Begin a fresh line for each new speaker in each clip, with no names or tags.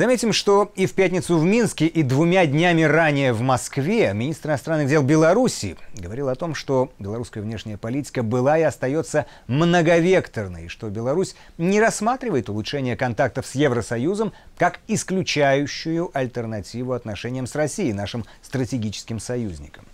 Заметим, что и в пятницу в Минске, и двумя днями ранее в Москве министр иностранных дел Беларуси говорил о том, что белорусская внешняя политика была и остается многовекторной, и что Беларусь не рассматривает улучшение контактов с Евросоюзом как исключающую альтернативу отношениям с Россией, нашим стратегическим союзником.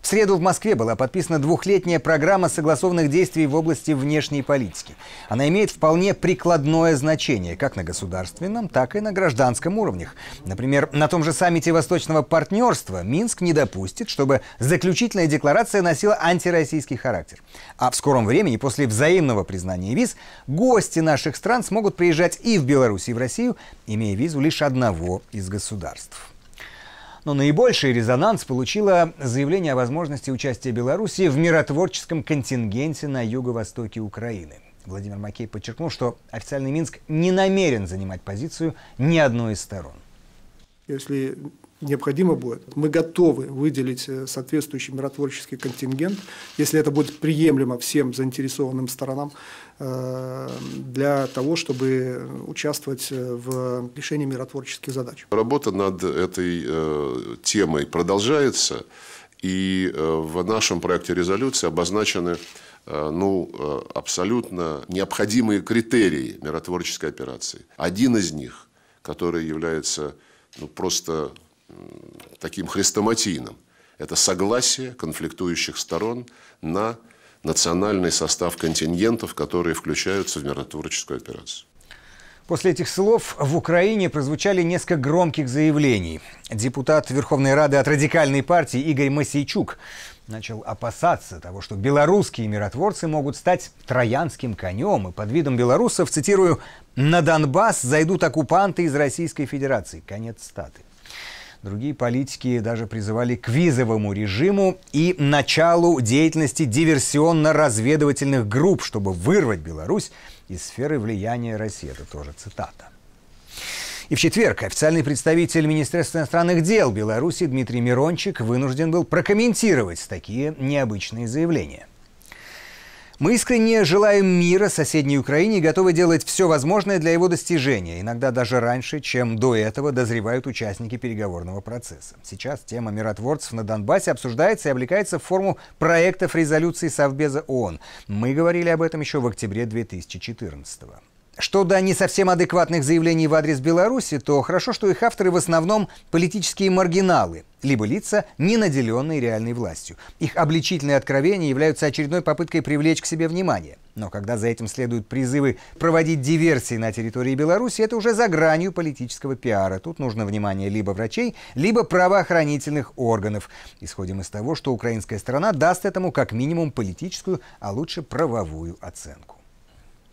В среду в Москве была подписана двухлетняя программа согласованных действий в области внешней политики. Она имеет вполне прикладное значение как на государственном, так и на гражданском уровнях. Например, на том же саммите Восточного партнерства Минск не допустит, чтобы заключительная декларация носила антироссийский характер. А в скором времени, после взаимного признания виз, гости наших стран смогут приезжать и в Беларусь, и в Россию, имея визу лишь одного из государств. Но наибольший резонанс получило заявление о возможности участия Беларуси в миротворческом контингенте на юго-востоке Украины. Владимир Макей подчеркнул, что официальный Минск не намерен занимать позицию ни одной из сторон.
Если необходимо будет. Мы готовы выделить э, соответствующий миротворческий контингент, если это будет приемлемо всем заинтересованным сторонам, э, для того, чтобы участвовать э, в решении миротворческих задач. Работа над этой темой продолжается, и в нашем проекте резолюции обозначены ну, абсолютно необходимые критерии миротворческой операции. Один из них, который является ну, просто таким хрестоматийным. Это согласие конфликтующих сторон на национальный состав контингентов, которые включаются в миротворческую операцию.
После этих слов в Украине прозвучали несколько громких заявлений. Депутат Верховной Рады от радикальной партии Игорь Масейчук начал опасаться того, что белорусские миротворцы могут стать троянским конем, и под видом белорусов, цитирую, «на Донбасс зайдут оккупанты из Российской Федерации». Конец статы. Другие политики даже призывали к визовому режиму и началу деятельности диверсионно-разведывательных групп, чтобы вырвать Беларусь из сферы влияния России. Это тоже цитата. И в четверг официальный представитель Министерства иностранных дел Беларуси Дмитрий Мирончик вынужден был прокомментировать такие необычные заявления. Мы искренне желаем мира соседней Украине и готовы делать все возможное для его достижения, иногда даже раньше, чем до этого дозревают участники переговорного процесса. Сейчас тема миротворцев на Донбассе обсуждается и облекается в форму проектов резолюции Совбеза ООН. Мы говорили об этом еще в октябре 2014 года. Что до не совсем адекватных заявлений в адрес Беларуси, то хорошо, что их авторы в основном политические маргиналы либо лица, не наделенные реальной властью. Их обличительные откровения являются очередной попыткой привлечь к себе внимание. Но когда за этим следуют призывы проводить диверсии на территории Беларуси, это уже за гранью политического пиара. Тут нужно внимание либо врачей, либо правоохранительных органов. Исходим из того, что украинская сторона даст этому как минимум политическую, а лучше правовую оценку.